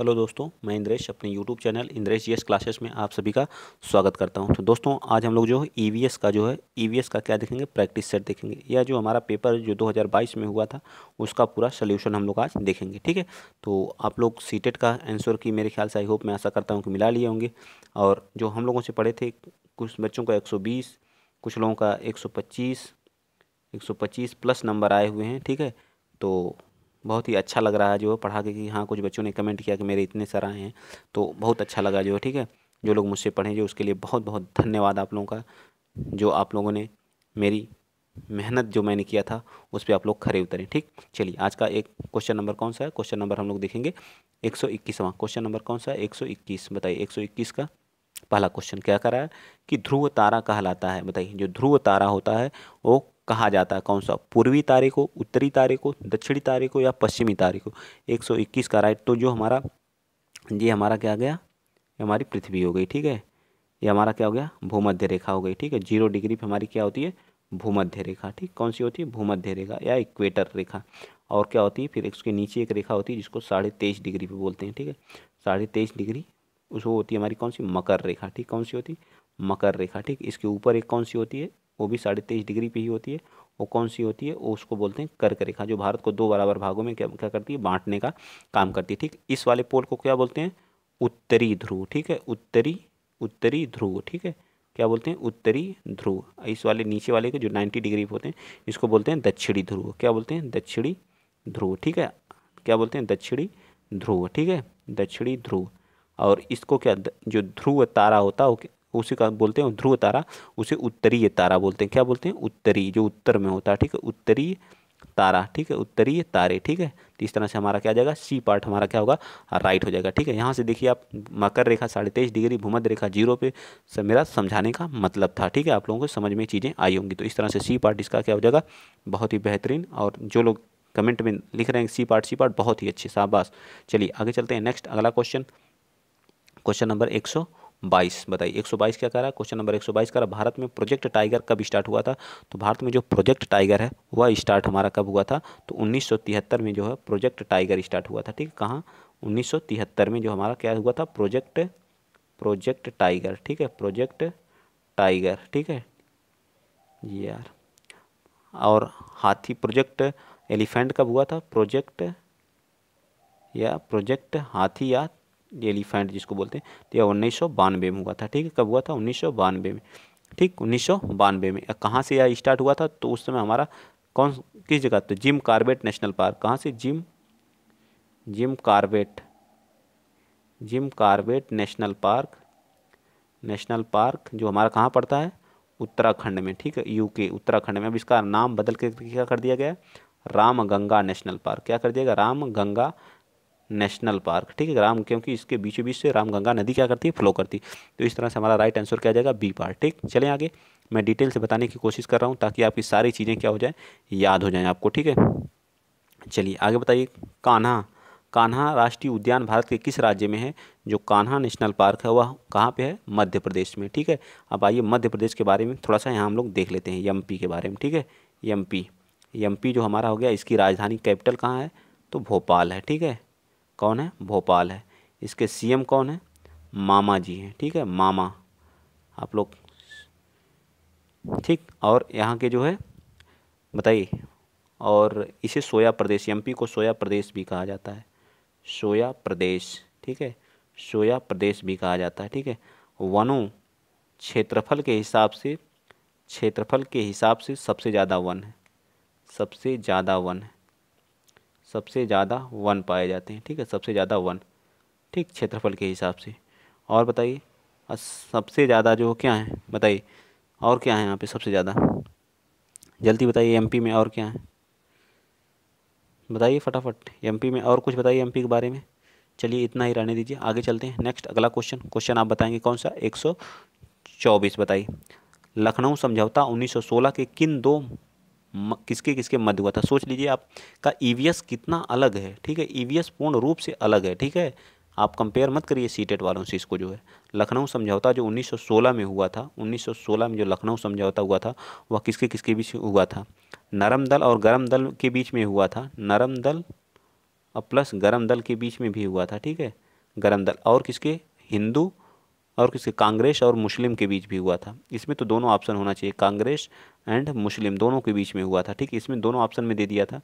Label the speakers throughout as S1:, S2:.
S1: hello दोस्तों मैं इंद्रेश अपने YouTube channel Indresh ji classes में आप सभी का स्वागत करता हूं तो दोस्तों आज हम लोग जो है ई e का जो है ई e का क्या देखेंगे प्रैक्टिस सेट देखेंगे या जो हमारा पेपर जो 2022 में हुआ था उसका पूरा सोल्यूशन हम लोग आज देखेंगे ठीक है तो आप लोग सी का आंसर की मेरे ख्याल से आई होप मैं आशा करता हूँ कि मिला लिए होंगे और जो हम लोगों से पढ़े थे कुछ बच्चों का एक कुछ लोगों का एक सौ प्लस नंबर आए हुए हैं ठीक है तो बहुत ही अच्छा लग रहा है जो पढ़ा के कि हाँ कुछ बच्चों ने कमेंट किया कि मेरे इतने सर आए हैं तो बहुत अच्छा लगा जो ठीक है जो लोग मुझसे पढ़े जो उसके लिए बहुत बहुत धन्यवाद आप लोगों का जो आप लोगों ने मेरी मेहनत जो मैंने किया था उस पर आप लोग खड़े उतरें ठीक चलिए आज का एक क्वेश्चन नंबर कौन सा है क्वेश्चन नंबर हम लोग देखेंगे एक सौ इक्कीसवां क्वेश्चन नंबर कौन सा है एक सौ इक्कीस बताइए एक सौ इक्कीस का पहला क्वेश्चन क्या करा है कि ध्रुव तारा कहलाता है बताइए जो ध्रुव तारा होता है वो कहा जाता है कौन सा पूर्वी तारे को उत्तरी तारे को दक्षिणी तारे को या पश्चिमी तारे को 121 का राइट तो जो हमारा ये हमारा क्या गया ये हमारी पृथ्वी हो गई ठीक है ये हमारा क्या हो गया भूमध्य रेखा हो गई ठीक है जीरो डिग्री पे हमारी क्या होती है भूमध्य रेखा ठीक कौन सी होती है भूमध्य रेखा या इक्वेटर रेखा और क्या होती है फिर उसके नीचे एक रेखा होती है जिसको साढ़े तेईस डिग्री पे बोलते हैं ठीक है साढ़े तेईस डिग्री उसको होती है हमारी कौन सी मकर रेखा ठीक कौन सी होती है मकर रेखा ठीक इसके ऊपर एक कौन सी होती है वो भी साढ़े तेईस डिग्री पे ही होती है वो कौन सी होती है वो उसको बोलते हैं कर्क रेखा जो भारत को दो बराबर भागों में क्या क्या करती है बांटने का काम करती है ठीक इस वाले पोल को क्या बोलते हैं उत्तरी ध्रुव ठीक है उत्तरी उत्तरी ध्रुव ठीक है क्या बोलते हैं उत्तरी ध्रुव इस वाले नीचे वाले के जो नाइन्टी डिग्री होते हैं इसको बोलते हैं दक्षिणी ध्रुव क्या बोलते हैं दक्षिणी ध्रुव ठीक है क्या बोलते हैं दक्षिणी ध्रुव ठीक है दक्षिणी ध्रुव और इसको क्या जो ध्रुव तारा होता है उसी का बोलते हैं ध्रुव तारा उसे उत्तरीय तारा बोलते हैं क्या बोलते हैं उत्तरी जो उत्तर में होता है ठीक है उत्तरीय तारा ठीक है उत्तरीय तारे ठीक है तो इस तरह से हमारा क्या जाएगा सी पार्ट हमारा क्या होगा राइट हो जाएगा ठीक है यहाँ से देखिए आप मकर रेखा साढ़े तेईस डिग्री भूमध्य रेखा जीरो पे से मेरा समझाने का मतलब था ठीक है आप लोगों को समझ में चीज़ें आई होंगी तो इस तरह से सी पार्ट इसका क्या हो जाएगा बहुत ही बेहतरीन और जो लोग कमेंट में लिख रहे हैं सी पार्ट सी पार्ट बहुत ही अच्छे शाबाश चलिए आगे चलते हैं नेक्स्ट अगला क्वेश्चन क्वेश्चन नंबर एक सौ बाईस बताइए एक सौ बाईस क्या कह रहा है क्वेश्चन नंबर एक सौ बाईस कह रहा भारत में प्रोजेक्ट टाइगर कब स्टार्ट हुआ था तो भारत में जो प्रोजेक्ट टाइगर है वह स्टार्ट हमारा कब हुआ था तो उन्नीस सौ तिहत्तर में जो है प्रोजेक्ट टाइगर स्टार्ट हुआ था ठीक है कहाँ उन्नीस सौ तिहत्तर में जो हमारा क्या हुआ था प्रोजेक्ट प्रोजेक्ट टाइगर ठीक है प्रोजेक्ट टाइगर ठीक है जी यार और हाथी प्रोजेक्ट एलिफेंट कब हुआ था प्रोजेक्ट या प्रोजेक्ट हाथी या एलिफेंट जिसको बोलते हैं तो यह उन्नीस में हुआ था ठीक है कब हुआ था उन्नीस में ठीक उन्नीस में कहाँ से यह स्टार्ट हुआ था तो उस समय हमारा कौन किस जगह तो जिम कार्बेट नेशनल पार्क कहाँ से Jim Jim Corbett Jim Corbett national park national park जो हमारा कहाँ पड़ता है उत्तराखंड में ठीक है यूके उत्तराखंड में अब इसका नाम बदल के क्या कर दिया गया राम गंगा नेशनल पार्क क्या कर दिया गया राम गंगा नेशनल पार्क ठीक है राम क्योंकि इसके बीचों बीच से रामगंगा नदी क्या करती है फ्लो करती तो इस तरह से हमारा राइट आंसर क्या जाएगा बी पार्ट ठीक चलें आगे मैं डिटेल से बताने की कोशिश कर रहा हूँ ताकि आपकी सारी चीज़ें क्या हो जाए याद हो जाएँ आपको ठीक है चलिए आगे बताइए कान्हा कान्हा राष्ट्रीय उद्यान भारत के किस राज्य में है जो कान्हा नेशनल पार्क है वह कहाँ पे है मध्य प्रदेश में ठीक है अब आइए मध्य प्रदेश के बारे में थोड़ा सा यहाँ हम लोग देख लेते हैं एम के बारे में ठीक है एम पी जो हमारा हो गया इसकी राजधानी कैपिटल कहाँ है तो भोपाल है ठीक है कौन है भोपाल है इसके सीएम कौन है मामा जी हैं ठीक है मामा आप लोग ठीक और यहाँ के जो है बताइए और इसे सोया प्रदेश एमपी को सोया प्रदेश भी कहा जाता है सोया प्रदेश ठीक है सोया प्रदेश भी कहा जाता है ठीक है वनों क्षेत्रफल के हिसाब से क्षेत्रफल के हिसाब से सबसे ज़्यादा वन है सबसे ज़्यादा वन है सबसे ज़्यादा वन पाए जाते हैं ठीक है सबसे ज़्यादा वन ठीक क्षेत्रफल के हिसाब से और बताइए सबसे ज़्यादा जो क्या है बताइए और क्या है यहाँ पे सबसे ज़्यादा जल्दी बताइए एमपी में और क्या है बताइए फटाफट एमपी में और कुछ बताइए एमपी के बारे में चलिए इतना ही रहने दीजिए आगे चलते हैं नेक्स्ट अगला क्वेश्चन क्वेश्चन आप बताएंगे कौन सा एक सौ चौबीस बताइए लखनऊ समझौता 1916 के किन दो किसके किसके मध्य हुआ था सोच लीजिए आपका ई e कितना अलग है ठीक है ई e पूर्ण रूप से अलग है ठीक है आप कंपेयर मत करिए सीटेट e वालों से इसको जो है लखनऊ समझौता जो 1916 में हुआ था 1916 में जो लखनऊ समझौता हुआ था वह किसके किसके बीच हुआ था नरम दल और गर्म दल के बीच में हुआ था नरम दल और प्लस गर्म दल के बीच में भी हुआ था ठीक है गर्म दल और किसके हिंदू और किसके कांग्रेस और मुस्लिम के बीच भी हुआ था इसमें तो दोनों ऑप्शन होना चाहिए कांग्रेस एंड मुस्लिम दोनों के बीच में हुआ था ठीक इसमें दोनों ऑप्शन में दे दिया था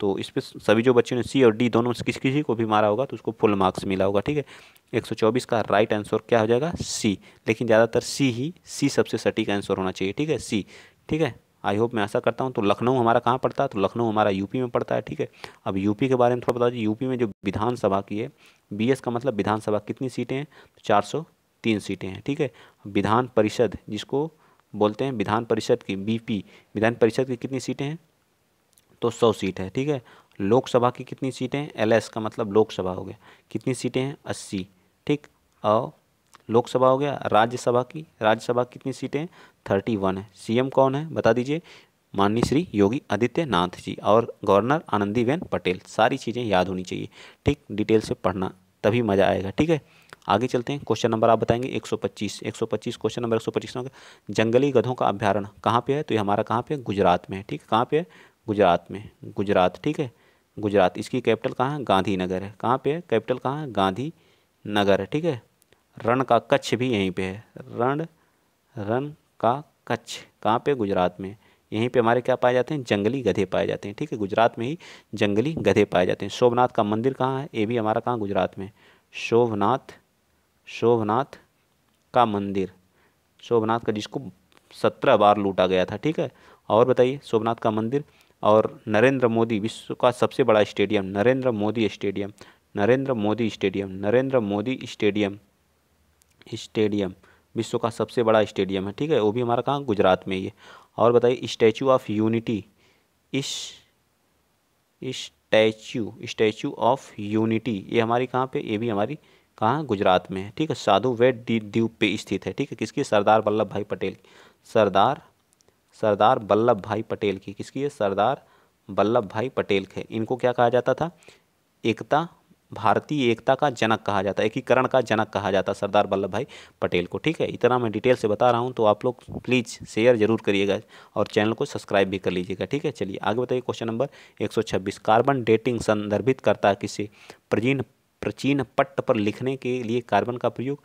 S1: तो इस पर सभी जो बच्चों ने सी और डी दोनों किसी किसी को भी मारा होगा तो उसको फुल मार्क्स मिला होगा ठीक है 124 का राइट आंसर क्या हो जाएगा सी लेकिन ज़्यादातर सी ही सी सबसे सटीक आंसर होना चाहिए ठीक है सी ठीक है आई होप मैं ऐसा करता हूँ तो लखनऊ हमारा कहाँ पड़ता है तो लखनऊ हमारा यूपी में पड़ता है ठीक है अब यूपी के बारे में थोड़ा बता दीजिए यूपी में जो विधानसभा की है बी का मतलब विधानसभा कितनी सीटें हैं तो चार तीन सीटें हैं ठीक है विधान परिषद जिसको बोलते हैं विधान परिषद की बीपी विधान परिषद की कितनी सीटें हैं तो सौ सीट है ठीक है लोकसभा की कितनी सीटें हैं एलएस का मतलब लोकसभा हो गया कितनी सीटें हैं अस्सी ठीक और लोकसभा हो गया राज्यसभा की राज्यसभा कितनी सीटें थर्टी वन है सीएम कौन है बता दीजिए माननीय श्री योगी आदित्यनाथ जी और गवर्नर आनंदीबेन पटेल सारी चीज़ें याद होनी चाहिए ठीक डिटेल से पढ़ना तभी मज़ा आएगा ठीक है आगे चलते हैं क्वेश्चन नंबर आप बताएंगे 125 125 क्वेश्चन नंबर 125 पच्चीस जंगली गधों का अभ्यारण कहाँ पे है तो ये हमारा कहाँ पे गुजरात में है ठीक है कहाँ पे है गुजरात में गुजरात ठीक है गुजरात इसकी कैपिटल कहाँ है गांधीनगर है कहाँ पे है कैपिटल कहाँ है गांधी नगर है ठीक है रण का कच्छ भी यहीं पर है रण रण का कच्छ कहाँ पे गुजरात में यहीं पे हमारे क्या पाए जाते हैं जंगली गधे पाए जाते हैं ठीक है गुजरात में ही जंगली गधे पाए जाते हैं शोभनाथ का मंदिर कहाँ है ये भी हमारा कहाँ गुजरात में शोभनाथ शोभनाथ का मंदिर शोभनाथ का जिसको सत्रह बार लूटा गया था ठीक है और बताइए शोभनाथ का मंदिर और नरेंद्र मोदी विश्व का सबसे बड़ा stadium Narendra Modi stadium Narendra Modi stadium Narendra Modi stadium stadium विश्व का सबसे बड़ा स्टेडियम है ठीक है वो भी हमारा कहाँ गुजरात में ही है और बताइए स्टैचू ऑफ यूनिटी इस स्टैचू स्टैचू ऑफ यूनिटी ये हमारी कहाँ पे ये भी हमारी कहाँ गुजरात में है ठीक है साधु वेट द्वीप पे स्थित है ठीक है किसकी सरदार वल्लभ भाई पटेल की सरदार सरदार वल्लभ भाई पटेल की किसकी है सरदार वल्लभ भाई पटेल के इनको क्या कहा जाता था एकता भारतीय एकता का जनक कहा जाता है एकीकरण का जनक कहा जाता है सरदार वल्लभ भाई पटेल को ठीक है इतना मैं डिटेल से बता रहा हूँ तो आप लोग प्लीज़ शेयर जरूर करिएगा और चैनल को सब्सक्राइब भी कर लीजिएगा ठीक है चलिए आगे बताइए क्वेश्चन नंबर 126 कार्बन डेटिंग संदर्भित करता है किसी प्रजीन प्राचीन पट्ट पर लिखने के लिए कार्बन का प्रयोग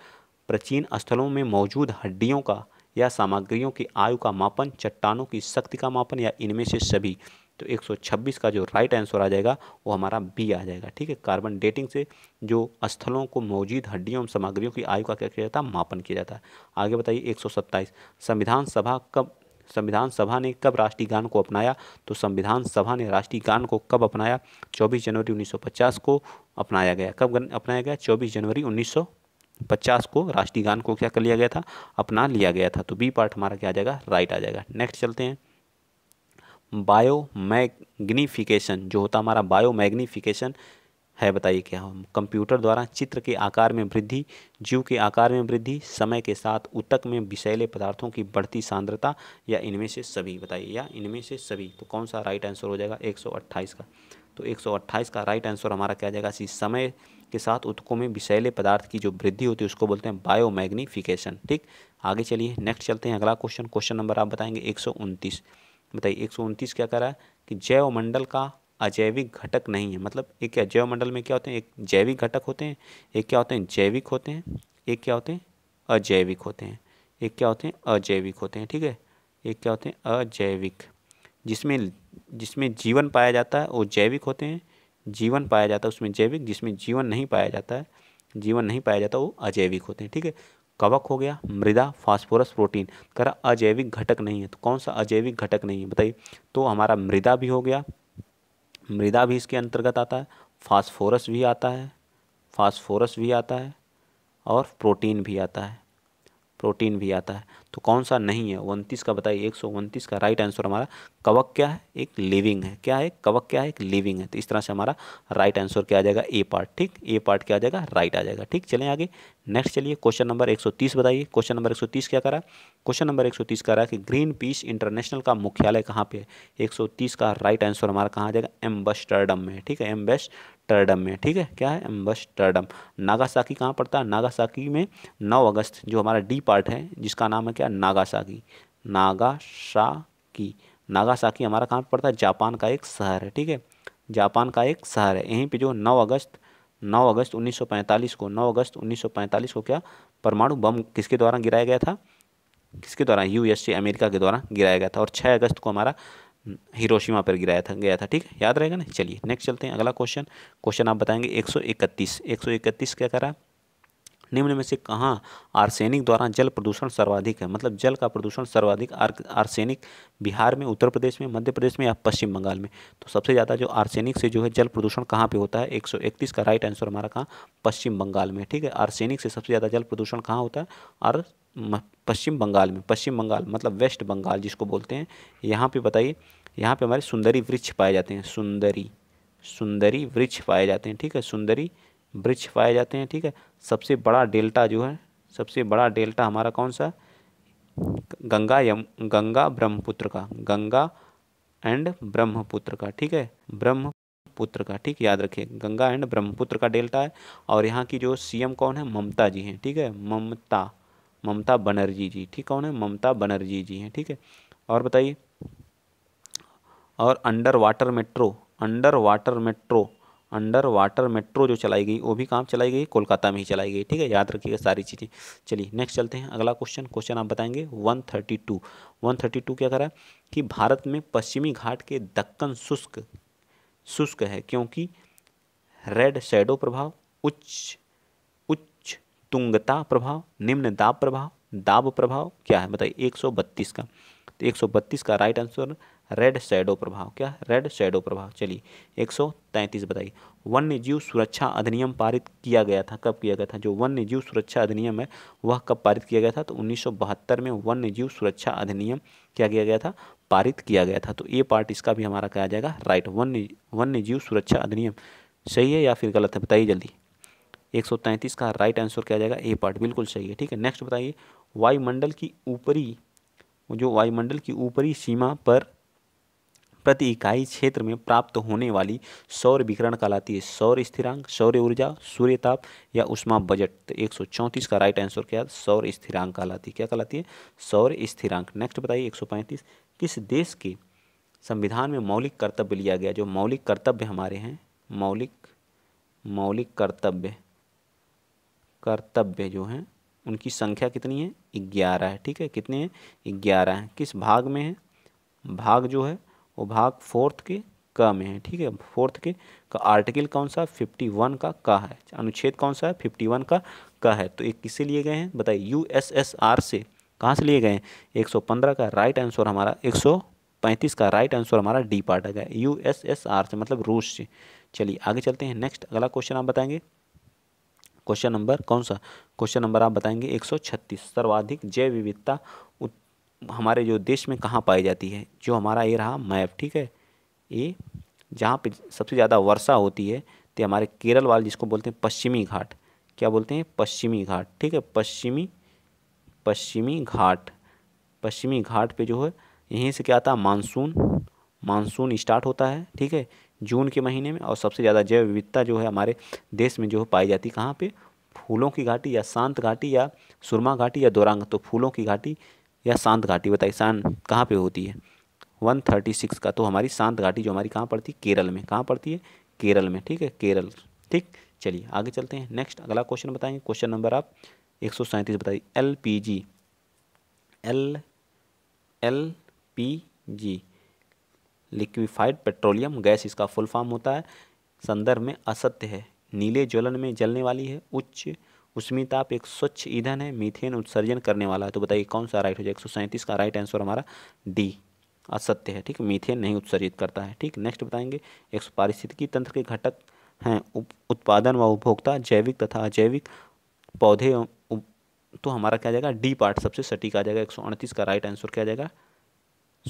S1: प्राचीन स्थलों में मौजूद हड्डियों का या सामग्रियों की आयु का मापन चट्टानों की शक्ति का मापन या इनमें से सभी तो 126 का जो राइट आंसर आ जाएगा वो हमारा बी आ जाएगा ठीक है कार्बन डेटिंग से जो स्थलों को मौजूद हड्डियों एवं सामग्रियों की आयु का क्या किया जाता है मापन किया जाता है आगे बताइए 127 संविधान सभा कब संविधान सभा ने कब राष्ट्रीय गान को अपनाया तो संविधान सभा ने राष्ट्रीय गान को कब अपनाया 24 जनवरी 1950 को अपनाया गया कब अपनाया गया 24 जनवरी 1950 को राष्ट्रीय गान को क्या कर लिया गया था अपना लिया गया था तो बी पार्ट हमारा क्या आ जाएगा राइट आ जाएगा नेक्स्ट चलते हैं बायो मैग्निफिकेशन जो होता हमारा बायो मैग्निफिकेशन है बताइए क्या हम कंप्यूटर द्वारा चित्र के आकार में वृद्धि जीव के आकार में वृद्धि समय के साथ उत्तक में विषैले पदार्थों की बढ़ती सांद्रता या इनमें से सभी बताइए या इनमें से सभी तो कौन सा राइट आंसर हो जाएगा 128 का तो 128 का राइट आंसर हमारा क्या जाएगा सी समय के साथ उत्कों में विषैले पदार्थ की जो वृद्धि होती है उसको बोलते हैं बायोमैग्निफिकेशन ठीक आगे चलिए नेक्स्ट चलते हैं अगला क्वेश्चन क्वेश्चन नंबर आप बताएंगे एक बताइए एक क्या कह रहा है कि जैवमंडल का अजैविक घटक नहीं है मतलब एक अजैव मंडल में क्या होते हैं एक जैविक घटक होते हैं एक क्या होते हैं जैविक होते हैं एक क्या होते हैं अजैविक होते हैं एक क्या होते हैं अजैविक होते हैं ठीक है एक क्या होते हैं अजैविक जिसमें जिसमें जीवन पाया जाता है वो जैविक होते हैं जीवन पाया जाता है उसमें जैविक जिसमें जीवन नहीं पाया जाता है जीवन नहीं पाया जाता वो अजैविक होते हैं ठीक है कवक हो गया मृदा फास्फोरस प्रोटीन करा अजैविक घटक नहीं है तो कौन सा अजैविक घटक नहीं है बताइए तो हमारा मृदा भी हो गया मृदा भी इसके अंतर्गत आता है फास्फोरस भी आता है फास्फोरस भी आता है और प्रोटीन भी आता है प्रोटीन भी आता है तो कौन सा नहीं है उनतीस का बताइए एक सौ उनतीस का राइट आंसर हमारा कवक क्या है एक लिविंग है क्या है कवक क्या है एक लिविंग है तो इस तरह से हमारा राइट आंसर क्या आ जाएगा ए पार्ट ठीक ए पार्ट क्या आ जाएगा राइट आ जाएगा ठीक चलें आगे नेक्स्ट चलिए क्वेश्चन नंबर एक सौ तीस बताइए क्वेश्चन नंबर एक सौ तीस क्या करा क्वेश्चन नंबर एक सौ तीस करा कि ग्रीन पीस इंटरनेशनल का मुख्यालय कहाँ पे है एक सौ तीस का राइट आंसर हमारा कहाँ आ जाएगा एम्बेस्टरडम में ठीक है एम्बेस्ट टर्डम में ठीक है क्या है एम्बस टर्डम नागासाकी कहाँ पड़ता है नागासाकी में 9 अगस्त जो हमारा डी पार्ट है जिसका नाम है क्या नागासाकी नागासाकी नागासाकी हमारा कहाँ पड़ता है जापान का एक शहर है ठीक है जापान का एक शहर है यहीं पे जो 9 अगस्त 9 अगस्त 1945 को 9 अगस्त 1945 को क्या परमाणु बम किसके द्वारा गिराया गया था किसके द्वारा यूएसए अमेरिका के द्वारा गिराया गया था और 6 अगस्त को हमारा हिरोशिमा पर गिराया था गया था ठीक है याद रहेगा ना चलिए नेक्स्ट चलते हैं अगला क्वेश्चन क्वेश्चन आप बताएंगे एक सौ इकतीस एक सौ इकतीस क्या करा निम्न में से कहाँ आर्सेनिक द्वारा जल प्रदूषण सर्वाधिक है मतलब जल का प्रदूषण सर्वाधिक आर, आर्सेनिक बिहार में उत्तर प्रदेश में मध्य प्रदेश में या पश्चिम बंगाल में तो सबसे ज़्यादा जो आर्सेनिक से जो है जल प्रदूषण कहाँ पे होता है 131 का राइट आंसर हमारा कहाँ पश्चिम बंगाल में ठीक है आर्सेनिक से सबसे ज़्यादा जल प्रदूषण कहाँ होता है और पश्चिम बंगाल में पश्चिम बंगाल मतलब वेस्ट बंगाल जिसको बोलते हैं यहाँ पे बताइए यहाँ पे हमारे सुंदरी वृक्ष पाए जाते हैं सुंदरी सुंदरी वृक्ष पाए जाते हैं ठीक है सुंदरी वृक्ष पाए जाते हैं ठीक है सबसे बड़ा डेल्टा जो है सबसे बड़ा डेल्टा हमारा कौन सा गंगा यम गंगा ब्रह्मपुत्र का गंगा एंड ब्रह्मपुत्र का ठीक है ब्रह्मपुत्र का ठीक याद रखिए गंगा एंड ब्रह्मपुत्र का डेल्टा है और यहाँ की जो सीएम कौन है ममता जी हैं ठीक है ममता ममता बनर्जी जी ठीक कौन है ममता बनर्जी जी हैं ठीक है और बताइए और under water metro under water metro under water metro जो चलाई गई वो भी कहाँ चलाई गई कोलकाता में ही चलाई गई ठीक है याद रखिएगा सारी चीज़ें चलिए नेक्स्ट चलते हैं अगला क्वेश्चन क्वेश्चन आप बताएंगे 132 132 क्या करा कि भारत में पश्चिमी घाट के दक्कन शुष्क शुष्क है क्योंकि रेड शेडो प्रभाव उच्च तुंगता प्रभाव निम्न दाब प्रभाव दाब प्रभाव क्या है बताइए 132 का तो 132 का राइट आंसर रेड शैडो प्रभाव क्या है रेड शैडो प्रभाव चलिए 133 बताइए वन्य जीव सुरक्षा अधिनियम पारित किया गया था कब किया गया था जो वन्य जीव सुरक्षा अधिनियम है वह कब पारित किया गया था तो उन्नीस में वन्य जीव सुरक्षा अधिनियम क्या किया गया था पारित किया गया था तो ये पार्ट इसका भी हमारा कहा जाएगा राइट वन्य वन्य जीव सुरक्षा अधिनियम सही है या फिर गलत है बताइए जल्दी तैंतीस का राइट आंसर क्या जाएगा ए पार्ट बिल्कुल सही है ठीक है नेक्स्ट बताइए वायुमंडल की ऊपरी जो वायुमंडल की ऊपरी सीमा पर प्रति इकाई क्षेत्र में प्राप्त होने वाली सौर विकरण कहलाती है सौर स्थिरांक सौर ऊर्जा सूर्य ताप या उष्मा बजट तो एक का राइट आंसर क्या सौर स्थिरांक कहलाती है क्या कहलाती है सौर स्थिरांक नेक्स्ट बताइए 135 किस देश के संविधान में मौलिक कर्तव्य लिया गया जो मौलिक कर्तव्य हमारे हैं मौलिक मौलिक कर्तव्य कर्तव्य जो हैं उनकी संख्या कितनी है ग्यारह है ठीक है कितने हैं ग्यारह हैं किस भाग में है भाग जो है वो भाग फोर्थ के क में है ठीक है फोर्थ के का आर्टिकल कौन सा फिफ्टी वन का क है अनुच्छेद कौन सा है फिफ्टी वन का क है तो एक किससे लिए गए हैं बताइए यू एस एस आर से कहाँ से लिए गए हैं एक सौ पंद्रह का राइट आंसर हमारा एक सौ पैंतीस का राइट आंसर हमारा डी पार्ट आ गया यू एस एस आर से मतलब रूस से चलिए आगे चलते हैं नेक्स्ट अगला क्वेश्चन आप बताएंगे क्वेश्चन नंबर कौन सा क्वेश्चन नंबर आप बताएंगे 136 सर्वाधिक जैव विविधता हमारे जो देश में कहाँ पाई जाती है जो हमारा ये रहा मैप ठीक है ये जहाँ पे सबसे ज़्यादा वर्षा होती है तो हमारे केरल वाले जिसको बोलते हैं पश्चिमी घाट क्या बोलते हैं पश्चिमी घाट ठीक है पश्चिमी पश्चिमी घाट पश्चिमी घाट पर जो है यहीं से क्या आता मानसून मानसून स्टार्ट होता है ठीक है जून के महीने में और सबसे ज़्यादा जैव विविधता जो है हमारे देश में जो है पाई जाती है कहाँ पर फूलों की घाटी या शांत घाटी या सुरमा घाटी या दोरांग तो फूलों की घाटी या शांत घाटी बताइए शान कहाँ पर होती है वन थर्टी सिक्स का तो हमारी शांत घाटी जो हमारी कहाँ पड़ती है केरल में कहाँ पड़ती है केरल में ठीक है केरल ठीक चलिए आगे चलते हैं नेक्स्ट अगला क्वेश्चन बताएंगे क्वेश्चन नंबर आप एक सौ सैंतीस बताइए L P G L L P G liquefied petroleum gas इसका फुल फॉर्म होता है संदर्भ में असत्य है नीले ज्वलन में जलने वाली है उच्च उसमें ताप एक स्वच्छ ईंधन है मीथेन उत्सर्जन करने वाला है तो बताइए कौन सा राइट हो जाए एक का राइट आंसर हमारा डी असत्य है ठीक मीथेन नहीं उत्सर्जित करता है ठीक नेक्स्ट बताएंगे एक पारिस्थितिकी तंत्र के घटक हैं उत्पादन व उपभोक्ता जैविक तथा अजैविक पौधे तो हमारा क्या जाएगा डी पार्ट सबसे सटीक आ जाएगा एक का राइट आंसर क्या जाएगा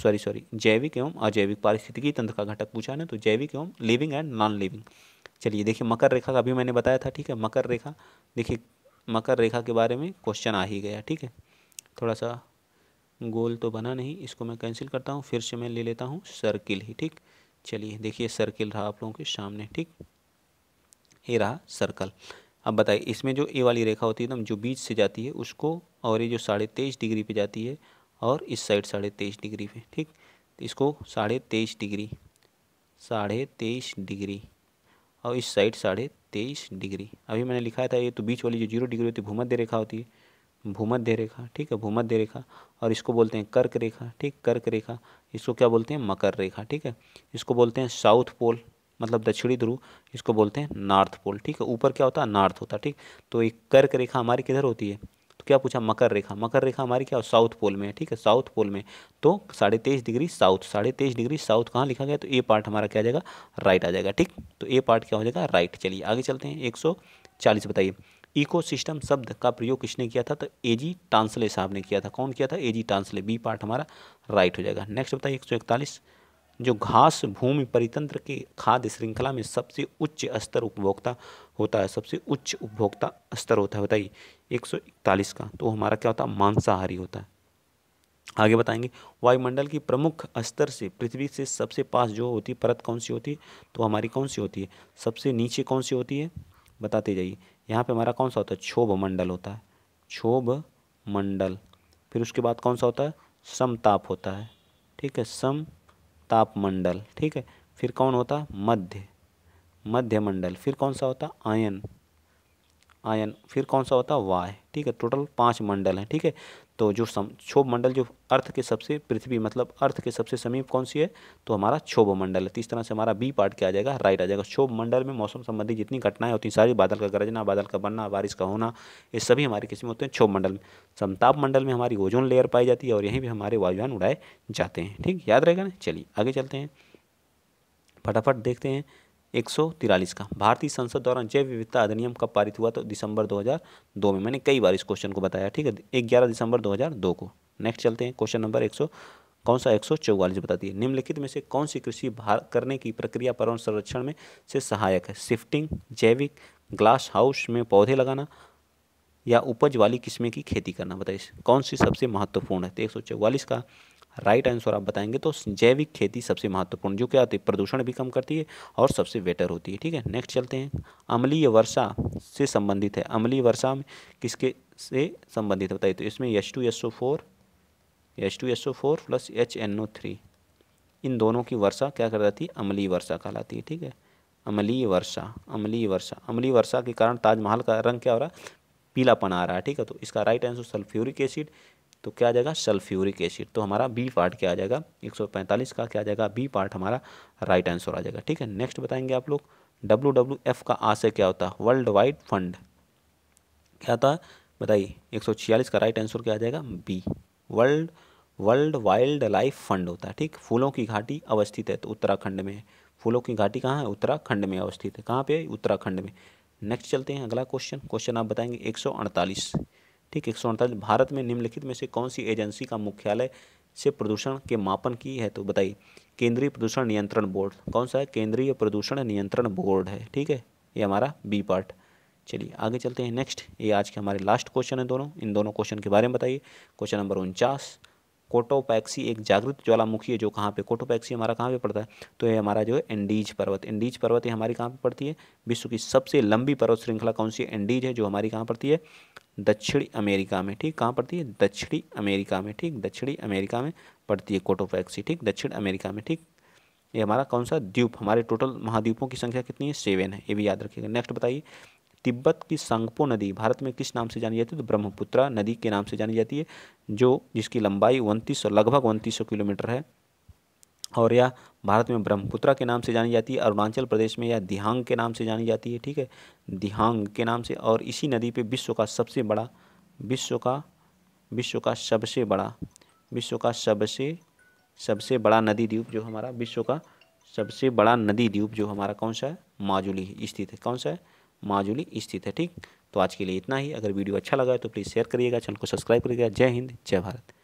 S1: सॉरी सॉरी जैविक एवं अजैविक पारिस्थितिकी तंत्र का घटक पूछा ना तो जैविक एवं लिविंग एंड नॉन लिविंग चलिए देखिए मकर रेखा का अभी मैंने बताया था ठीक है मकर रेखा देखिए मकर रेखा के बारे में क्वेश्चन आ ही गया ठीक है थोड़ा सा गोल तो बना नहीं इसको मैं कैंसिल करता हूँ फिर से मैं ले लेता हूँ सर्किल ही ठीक चलिए देखिए सर्किल रहा आप लोगों के सामने ठीक ये रहा सर्कल अब बताइए इसमें जो ए वाली रेखा होती है एकदम जो बीच से जाती है उसको और ये जो साढ़े तेईस डिग्री पे जाती है और इस साइड साढ़े तेईस डिग्री पे ठीक इसको साढ़े तेईस डिग्री साढ़े तेईस डिग्री और इस साइड साढ़े तेईस डिग्री अभी मैंने लिखा था ये तो बीच वाली जो जीरो डिग्री होती है भूमध्य रेखा होती है भूमध्य रेखा ठीक है भूमध्य रेखा और इसको बोलते हैं कर्क रेखा ठीक कर्क रेखा इसको क्या बोलते हैं मकर रेखा ठीक है इसको बोलते हैं साउथ पोल मतलब दक्षिणी ध्रुव इसको बोलते हैं नॉर्थ पोल ठीक है ऊपर क्या होता है नॉर्थ होता है ठीक तो एक कर्क रेखा हमारी किधर होती है क्या पूछा मकर रेखा मकर रेखा हमारी क्या साउथ पोल में है ठीक है साउथ पोल में तो साढ़े तेईस डिग्री साउथ साढ़े तेईस डिग्री साउथ कहाँ लिखा गया तो ए पार्ट हमारा क्या आ जाएगा राइट आ जाएगा ठीक तो ए पार्ट क्या हो जाएगा राइट चलिए आगे चलते हैं एक सौ चालीस बताइए इकोसिस्टम शब्द का प्रयोग किसने किया था तो एजी टांसले साहब ने किया था कौन किया था जी टांसले बी पार्ट हमारा राइट हो जाएगा नेक्स्ट बताइए एक सौ इकतालीस जो घास भूमि परितंत्र के खाद्य श्रृंखला में सबसे उच्च स्तर उपभोक्ता होता है सबसे उच्च उपभोक्ता स्तर होता है बताइए एक सौ इकतालीस का तो हमारा क्या होता है मांसाहारी होता है आगे बताएंगे वायुमंडल की प्रमुख स्तर से पृथ्वी से सबसे पास जो होती है परत कौन सी होती है तो हमारी कौन सी होती है सबसे नीचे कौन सी होती है बताते जाइए यहाँ पे हमारा कौन सा होता है क्षोभ मंडल होता है क्षोभ मंडल फिर उसके बाद कौन सा होता है समताप होता है ठीक है सम तापमंडल ठीक है फिर कौन होता मध्य मध्यमंडल फिर कौन सा होता आयन आयन फिर कौन सा होता वाय ठीक है टोटल पांच मंडल हैं ठीक है तो जो सम क्षोभ मंडल जो अर्थ के सबसे पृथ्वी मतलब अर्थ के सबसे समीप कौन सी है तो हमारा क्षोभ मंडल है तो इस तरह से हमारा बी पार्ट क्या आ जाएगा राइट आ जाएगा क्षोभ मंडल में मौसम संबंधी जितनी घटनाएं होती हैं सारी बादल का गरजना बादल का बनना बारिश का होना ये सभी हमारे किस्म होते हैं क्षोभ मंडल में समताप मंडल में हमारी ओजोन लेयर पाई जाती है और यहीं भी हमारे वायुयान उड़ाए जाते हैं ठीक याद रहेगा ना चलिए आगे चलते हैं फटाफट देखते हैं एक का भारतीय संसद द्वारा जैव विविधता अधिनियम कब पारित हुआ तो दिसंबर 2002 में मैंने कई बार इस क्वेश्चन को बताया ठीक है एक ग्यारह दिसंबर 2002 को नेक्स्ट चलते हैं क्वेश्चन नंबर एक सौ कौन सा एक सौ चौवालीस बताती है निम्नलिखित में से कौन सी कृषि भार करने की प्रक्रिया पर्यावरण संरक्षण में से सहायक है शिफ्टिंग जैविक ग्लास हाउस में पौधे लगाना या उपज वाली किस्में की खेती करना बताइए कौन सी सबसे महत्वपूर्ण है तो एक का राइट आंसर आप बताएंगे तो जैविक खेती सबसे महत्वपूर्ण जो क्या होती है प्रदूषण भी कम करती है और सबसे बेटर होती है ठीक है नेक्स्ट चलते हैं अमलीय वर्षा से संबंधित है अमलीय वर्षा में किसके से संबंधित है बताइए तो इसमें H two S O four H two S O four plus H N O three इन दोनों की वर्षा क्या कर जाती है अमलीय वर्षा कहलाती है ठीक है अमलीय वर्षा अमलीय वर्षा अमली वर्षा के कारण ताजमहल का रंग क्या हो रहा है पीलापन आ रहा है ठीक है तो इसका राइट आंसर सल्फ्यूरिक एसिड तो क्या आ जाएगा सल्फ्यूरिक एसिड तो हमारा बी पार्ट क्या आ जाएगा 145 का क्या आ जाएगा बी पार्ट हमारा राइट आंसर आ जाएगा ठीक है नेक्स्ट बताएंगे आप लोग डब्ल्यू डब्ल्यू एफ का आशय क्या होता है वर्ल्ड वाइड फंड क्या होता है बताइए छियालीस का राइट आंसर क्या आ जाएगा B world world wild life fund होता है ठीक फूलों की घाटी अवस्थित है तो उत्तराखंड में फूलों की घाटी कहाँ है उत्तराखंड में अवस्थित है कहाँ पे है उत्तराखंड में नेक्स्ट चलते हैं अगला क्वेश्चन क्वेश्चन आप बताएंगे 148 ठीक एक सौ अड़तालीस भारत में निम्नलिखित में से कौन सी एजेंसी का मुख्यालय से प्रदूषण के मापन की है तो बताइए केंद्रीय प्रदूषण नियंत्रण बोर्ड कौन सा है केंद्रीय प्रदूषण नियंत्रण बोर्ड है ठीक है ये हमारा बी पार्ट चलिए आगे चलते हैं नेक्स्ट ये आज के हमारे लास्ट क्वेश्चन है दोनों इन दोनों क्वेश्चन के बारे में बताइए क्वेश्चन नंबर उनचास कोटोपैक्सी एक जागृत ज्वालामुखी है जो कहाँ पे कोटोपैक्सी हमारा कहाँ पे पड़ता है तो ये हमारा जो है एंडीज पर्वत एंडीज पर्वत ये हमारी कहाँ पे पड़ती है विश्व की सबसे लंबी पर्वत श्रृंखला कौन सी एंडीज है जो हमारी कहाँ पड़ती है दक्षिणी अमेरिका में ठीक कहाँ पड़ती है दक्षिणी अमेरिका में ठीक दक्षिणी अमेरिका में पड़ती है कोटोपैक्सी ठीक दक्षिण अमेरिका में ठीक ये हमारा कौन सा द्वीप हमारे टोटल महाद्वीपों की संख्या कितनी है सेवन है ये भी याद रखिएगा नेक्स्ट बताइए तिब्बत की संगपो नदी भारत में किस नाम से जानी जाती है तो ब्रह्मपुत्रा नदी के नाम से जानी जाती है जो जिसकी लंबाई उनतीस लगभग उनतीस किलोमीटर है और यह भारत में ब्रह्मपुत्रा के नाम से जानी जाती है अरुणाचल प्रदेश में यह दिहांग के नाम से जानी जाती है ठीक है दिहांग के नाम से और इसी नदी पे विश्व का सबसे बड़ा विश्व का विश्व का सबसे बड़ा विश्व का सबसे सबसे बड़ा नदी द्वीप जो हमारा विश्व का सबसे बड़ा नदी द्वीप जो हमारा कौन सा है माजुली स्थित है कौन सा है माजुली स्थित है ठीक तो आज के लिए इतना ही अगर वीडियो अच्छा लगा है तो प्लीज़ शेयर करिएगा चैनल को सब्सक्राइब करिएगा जय हिंद जय भारत